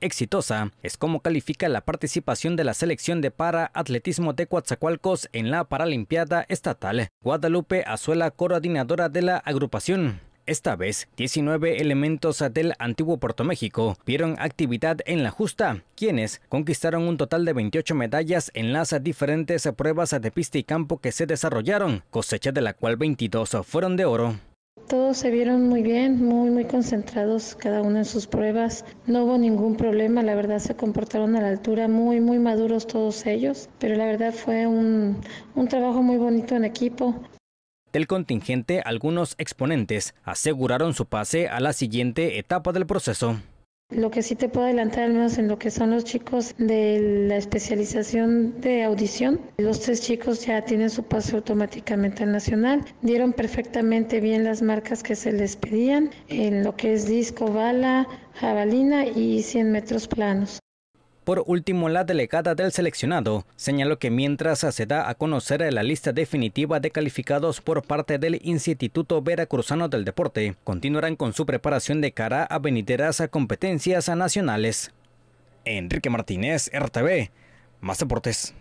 exitosa es como califica la participación de la selección de para atletismo de Coatzacoalcos en la Paralimpiada Estatal. Guadalupe Azuela, coordinadora de la agrupación. Esta vez, 19 elementos del antiguo Puerto México vieron actividad en la justa, quienes conquistaron un total de 28 medallas en las diferentes pruebas de pista y campo que se desarrollaron, cosecha de la cual 22 fueron de oro. Todos se vieron muy bien, muy, muy concentrados, cada uno en sus pruebas. No hubo ningún problema, la verdad se comportaron a la altura, muy, muy maduros todos ellos, pero la verdad fue un, un trabajo muy bonito en equipo. Del contingente, algunos exponentes aseguraron su pase a la siguiente etapa del proceso. Lo que sí te puedo adelantar, al menos en lo que son los chicos de la especialización de audición, los tres chicos ya tienen su pase automáticamente al nacional, dieron perfectamente bien las marcas que se les pedían en lo que es disco, bala, jabalina y 100 metros planos. Por último, la delegada del seleccionado señaló que mientras se da a conocer la lista definitiva de calificados por parte del Instituto Veracruzano del Deporte, continuarán con su preparación de cara a venideras a competencias nacionales. Enrique Martínez, RTV, más deportes.